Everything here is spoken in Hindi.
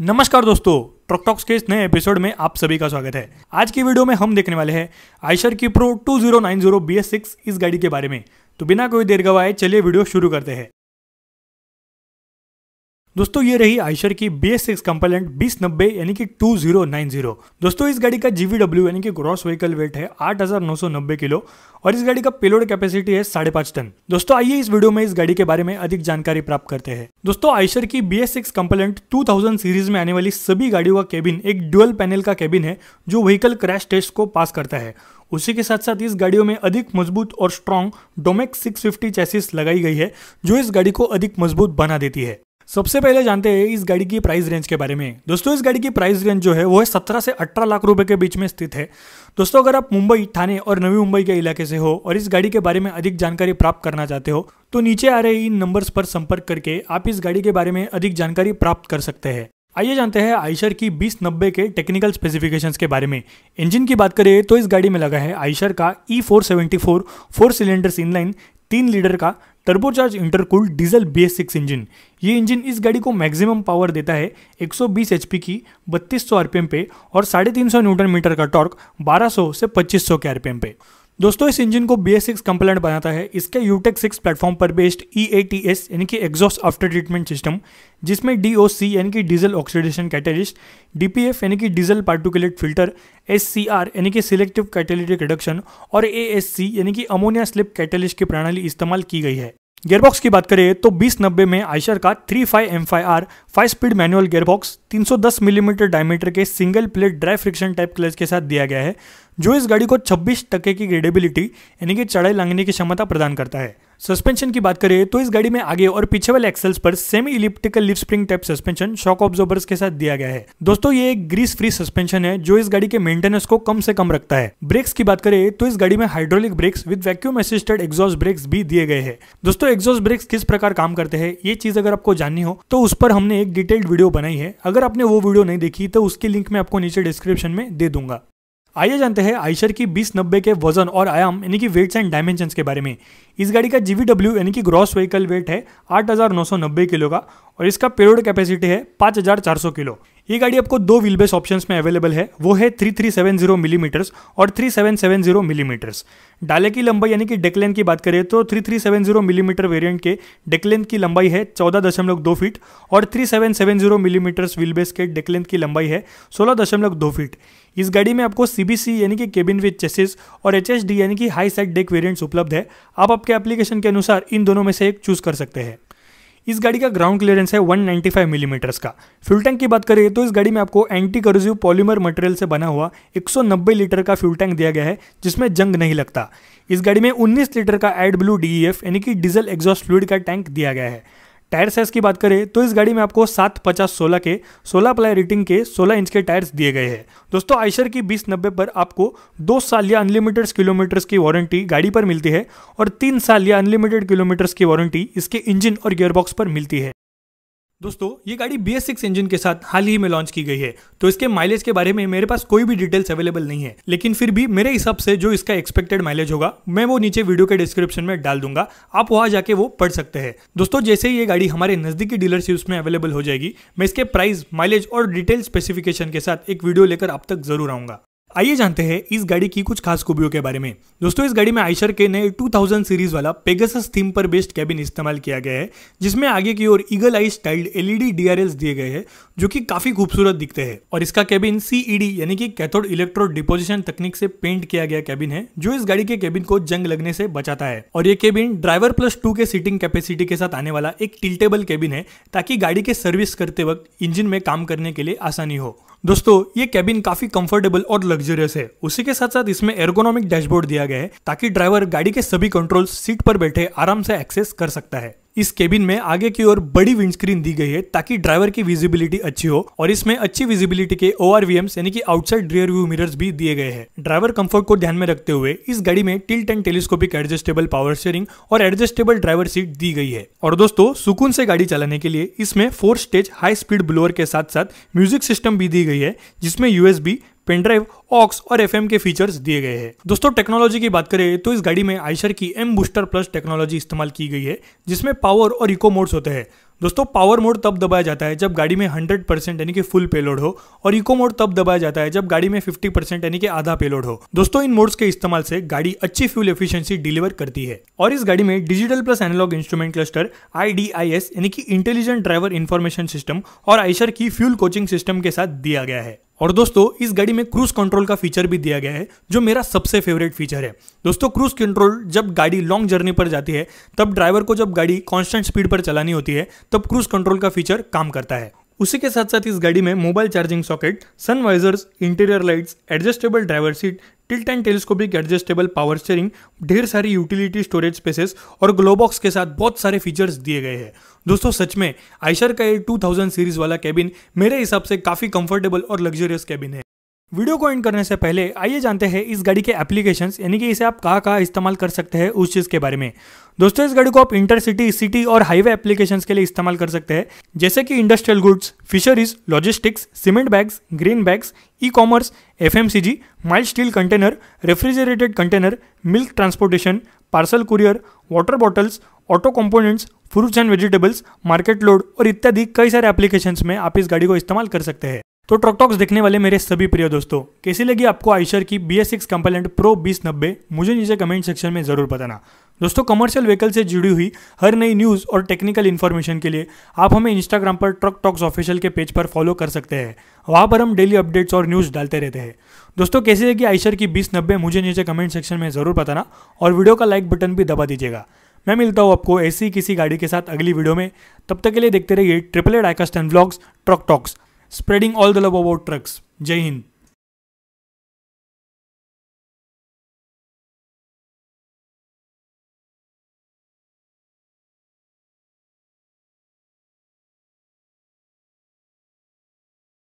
नमस्कार दोस्तों ट्रॉकटॉक्स के इस नए एपिसोड में आप सभी का स्वागत है आज की वीडियो में हम देखने वाले हैं आयशर की प्रो 2090 सिक्स इस गाड़ी के बारे में तो बिना कोई देर गवाए चलिए वीडियो शुरू करते हैं दोस्तों ये रही आयशर की बी एस सिक्स कंपलेंट बीस नब्बे यानी कि टू जीरो नाइन जीरो दोस्तों इस गाड़ी का जीवीडब्ल्यू यानी कि ग्रॉस व्हीकल वेट है आठ हजार नौ सौ नब्बे किलो और इस गाड़ी का पेलोड कैपेसिटी है साढ़े पांच टन दोस्तों आइए इस वीडियो में इस गाड़ी के बारे में अधिक जानकारी प्राप्त करते हैं दोस्तों आयशर की B S six compliant two thousand series में आने वाली सभी गाड़ियों का केबिन एक डुअल पैनल का केबिन है जो व्हीकल क्रैश टेस्ट को पास करता है उसी के साथ साथ इस गाड़ियों में अधिक मजबूत और स्ट्रॉन्ग डोमेक फिफ्टी चैसिस लगाई गई है जो इस गाड़ी को अधिक मजबूत बना देती है सबसे पहले जानते हैं इस गाड़ी की प्राइस रेंज के बारे में दोस्तों इस गाड़ी की प्राइस रेंज जो है वो है सत्रह से अठारह लाख रुपए के बीच में स्थित है दोस्तों अगर आप मुंबई थाने और नवी मुंबई के इलाके से हो और इस गाड़ी के बारे में अधिक जानकारी प्राप्त करना चाहते हो तो नीचे आ रहे इन नंबर्स पर संपर्क करके आप इस गाड़ी के बारे में अधिक जानकारी प्राप्त कर सकते हैं आइए जानते हैं आयशर की बीस नब्बे के टेक्निकल स्पेसिफिकेशंस के बारे में इंजन की बात करें तो इस गाड़ी में लगा है आइशर का E four four cylinders inline तीन लीटर का turbocharge intercool diesel B S six engine ये इंजन इस गाड़ी को मैक्सिमम पावर देता है 120 एचपी की 3200 आरपीएम पे और साढ़े तीन न्यूटन मीटर का टॉर्क 1200 से 2500 के आरपीएम पे दोस्तों इस इंजन को बी एस सिक्स कंप्लेंट बनाता है इसके यूटेक सिक्स प्लेटफॉर्म पर based E A T S यानी कि एग्जॉस्ट आफ्टर ट्रीटमेंट सिस्टम जिसमें डी ओ सी यानी कि diesel oxidation catalyst D P F यानी कि diesel particulate filter S C R यानी कि सिलेक्टिव कैटेलिटिक रिडक्शन और ए एस सी यानी कि अमोनिया स्लिप कैटेलिस्ट की प्रणाली इस्तेमाल की गई है गेयरबॉक्स की बात करें तो बीस नब्बे में आयशर का three five M five R five speed manual gearbox 310 millimetre diameter के single plate dry friction type clutch के साथ दिया गया है जो इस गाड़ी को 26 टके की ग्रेडेबिलिटी यानी कि चढ़ाई लांगने की क्षमता प्रदान करता है सस्पेंशन की बात करें तो इस गाड़ी में आगे और पीछे वाले एक्सेल्स पर semi elliptical leaf spring type suspension shock observers के साथ दिया गया है दोस्तों ये एक ग्रीस फ्री सस्पेंशन है जो इस गाड़ी के मेंटेनेंस को कम से कम रखता है ब्रेक्स की बात करें तो इस गाड़ी में hydraulic brakes with vacuum assisted exhaust brakes भी दिए गए हैं दोस्तों एग्जॉस्ट ब्रेक्स किस प्रकार काम करते हैं ये चीज अगर आपको जाननी हो तो उस पर हमने एक डिटेल्ड वीडियो बनाई है अगर आपने वो वीडियो नहीं देखी तो उसकी लिंक मैं आपको नीचे डिस्क्रिप्शन में दे दूंगा आइए जानते हैं आइशर की बीस नब्बे के वजन और आयाम यानी कि वेट्स एंड डायमेंशन के बारे में इस गाड़ी का डब्ल्यू यानी कि ग्रॉस व्हीकल वेट है नब्बे किलो का और इसका पेरोड कैपेसिटी है सौ किलो ये गाड़ी आपको दो व्हील बेस ऑप्शन में अवेलेबल है वो है three three seven zero millimetres और three seven seven zero millimetres डाले की लंबाई यानी कि डेकलेन की बात करें तो three three seven zero millimetre variant के डेकलेन की लंबाई है चौदह दशमलव दो फीट और three seven seven zero millimetres wheel base के डेकलेन की लंबाई है सोलह दशमलव दो फीट इस गाड़ी में आपको सीबीसी यानी कि केबिन विथ चेसिस और एच यानी कि हाई साइड डेक वेरियंट्स उपलब्ध है आप आपके एप्लीकेशन के अनुसार इन दोनों में से एक चूज कर सकते हैं इस गाड़ी का ग्राउंड क्लियरेंस है 195 मिलीमीटर्स mm का फ्यूल टैंक की बात करें तो इस गाड़ी में आपको एंटी करोजिव पॉलीमर मटेरियल से बना हुआ 190 लीटर का फ्यूल टैंक दिया गया है जिसमें जंग नहीं लगता इस गाड़ी में 19 लीटर का एड ब्लू डी यानी कि डीजल एग्जॉस्ट फ्लूड का टैंक दिया गया है टायर साइज की बात करें तो इस गाड़ी में आपको सात पचास सोलह के सोलह प्लाई रेटिंग के सोलह इंच के टायर्स दिए गए हैं दोस्तों आइशर की बीस नब्बे पर आपको दो साल या अनलिमिटेड किलोमीटर्स की वारंटी गाड़ी पर मिलती है और तीन साल या अनलिमिटेड किलोमीटर्स की वारंटी इसके इंजन और गियरबॉक्स पर मिलती है दोस्तों ये गाड़ी बी एस सिक्स इंजन के साथ हाल ही में लॉन्च की गई है तो इसके माइलेज के बारे में मेरे पास कोई भी डिटेल्स अवेलेबल नहीं है लेकिन फिर भी मेरे हिसाब से जो इसका एक्सपेक्टेड माइलेज होगा मैं वो नीचे वीडियो के डिस्क्रिप्शन में डाल दूंगा आप वहां जाके वो पढ़ सकते हैं दोस्तों जैसे ही ये गाड़ी हमारे नजदीकी डीलरशिप में अवेलेबल हो जाएगी मैं इसके प्राइस माइलेज और डिटेल स्पेसिफिकेशन के साथ एक वीडियो लेकर आप तक जरूर आऊंगा आइए जानते हैं इस गाड़ी की कुछ खास खूबियों के बारे में दोस्तों इस गाड़ी में आइशर के नए 2000 सीरीज वाला पेगासस थीम पर बेस्ड कैबिन इस्तेमाल किया गया है जिसमें आगे की ओर ईगल आई स्टाइल्ड एलईडी डी दिए गए हैं जो कि काफी खूबसूरत दिखते हैं और इसका कैबिन सीईडी e यानी कि कैथोड इलेक्ट्रो डिपोजिशन तकनीक से पेंट किया गया कैबिन है जो इस गाड़ी के कैबिन को जंग लगने से बचाता है और ये कैबिन ड्राइवर प्लस टू के सीटिंग कैपेसिटी के साथ आने वाला एक टिल्टेबल कैबिन है ताकि गाड़ी के सर्विस करते वक्त इंजिन में काम करने के लिए आसानी हो दोस्तों ये कैबिन काफी कंफर्टेबल और लग्जरियस है उसी के साथ साथ इसमें एर्गोनॉमिक डैशबोर्ड दिया गया है ताकि ड्राइवर गाड़ी के सभी कंट्रोल सीट पर बैठे आराम से एक्सेस कर सकता है इस केबिन में आगे की ओर बड़ी विंडस्क्रीन दी गई है ताकि ड्राइवर की विजिबिलिटी अच्छी हो और इसमें अच्छी विजिबिलिटी के ओ यानी कि आउटसाइड रियर व्यू मिरर्स भी दिए गए हैं ड्राइवर कंफर्ट को ध्यान में रखते हुए इस गाड़ी में tilt and telescopic adjustable power steering और एडजस्टेबल ड्राइवर सीट दी गई है और दोस्तों सुकून से गाड़ी चलाने के लिए इसमें four stage high speed blower के साथ साथ म्यूजिक सिस्टम भी दी गई है जिसमें यूएसबी पेनड्राइव ऑक्स और एफ के फीचर्स दिए गए हैं दोस्तों टेक्नोलॉजी की बात करें तो इस गाड़ी में आयशर की एम बूस्टर प्लस टेक्नोलॉजी इस्तेमाल की गई है जिसमें पावर और इको मोड्स होते हैं दोस्तों पावर मोड तब दबाया जाता है जब गाड़ी में 100 परसेंट यानी कि फुल पेलोड हो और इको मोड तब दबाया जाता है जब गाड़ी में 50 परसेंट यानी कि आधा पेलोड हो दोस्तों इन मोड्स के इस्तेमाल से गाड़ी अच्छी फ्यूल एफिशिएंसी डिलीवर करती है और इस गाड़ी में digital plus analogue instrument cluster I यानी कि इंटेलिजेंट ड्राइवर इन्फॉर्मेशन सिस्टम और आइशर की फ्यूल कोचिंग सिस्टम के साथ दिया गया है और दोस्तों इस गाड़ी में क्रूज कंट्रोल का फीचर भी दिया गया है जो मेरा सबसे फेवरेट फीचर है दोस्तों क्रूज कंट्रोल जब गाड़ी लॉन्ग जर्नी पर जाती है तब ड्राइवर को जब गाड़ी कांस्टेंट स्पीड पर चलानी होती है तब क्रूज कंट्रोल का फीचर काम करता है उसी के साथ साथ इस गाड़ी में mobile charging socket sun visors interior lights adjustable driver seat tilt and telescopic adjustable power steering ढेर सारी यूटिलिटी स्टोरेज स्पेसेस और ग्लोबॉक्स के साथ बहुत सारे फीचर्स दिए गए हैं दोस्तों सच में आयशर का ये 2000 सीरीज वाला कैबिन मेरे हिसाब से काफ़ी कंफर्टेबल और लग्जरियस कैबिन है वीडियो को एंड करने से पहले आइए जानते हैं इस गाड़ी के एप्लीकेशन यानी कि इसे आप कहाँ कहाँ इस्तेमाल कर सकते हैं उस चीज़ के बारे में दोस्तों इस गाड़ी को आप इंटरसिटी सिटी और हाईवे एप्लीकेशन के लिए इस्तेमाल कर सकते हैं जैसे कि industrial goods fisheries logistics cement bags green bags e commerce F M C G mild steel container refrigerated container milk transportation parcel courier water bottles auto components fruits and vegetables market load और इत्यादि कई सारे एप्लीकेशन में आप इस गाड़ी को इस्तेमाल कर सकते हैं तो ट्रक टॉक्स देखने वाले मेरे सभी प्रिय दोस्तों कैसी लगी आपको आइशर की B S six compliant pro बीस नब्बे मुझे नीचे कमेंट सेक्शन में ज़रूर बताना दोस्तों कमर्शियल व्हीकल से जुड़ी हुई हर नई न्यूज़ और टेक्निकल इन्फॉर्मेशन के लिए आप हमें इंस्टाग्राम पर ट्रक टॉक्स ऑफिशियल के पेज पर फॉलो कर सकते हैं वहाँ पर हम डेली अपडेट्स और न्यूज़ डालते रहते हैं दोस्तों कैसी लगी आइशर की बीस नब्बे मुझे नीचे कमेंट सेक्शन में ज़रूर बताना और वीडियो का लाइक बटन भी दबा दीजिएगा मैं मिलता हूँ आपको ऐसी किसी गाड़ी के साथ अगली वीडियो में तब तक के लिए देखते रहिए triple ad iCast and truck talks spreading all the love about trucks. Jai Hind.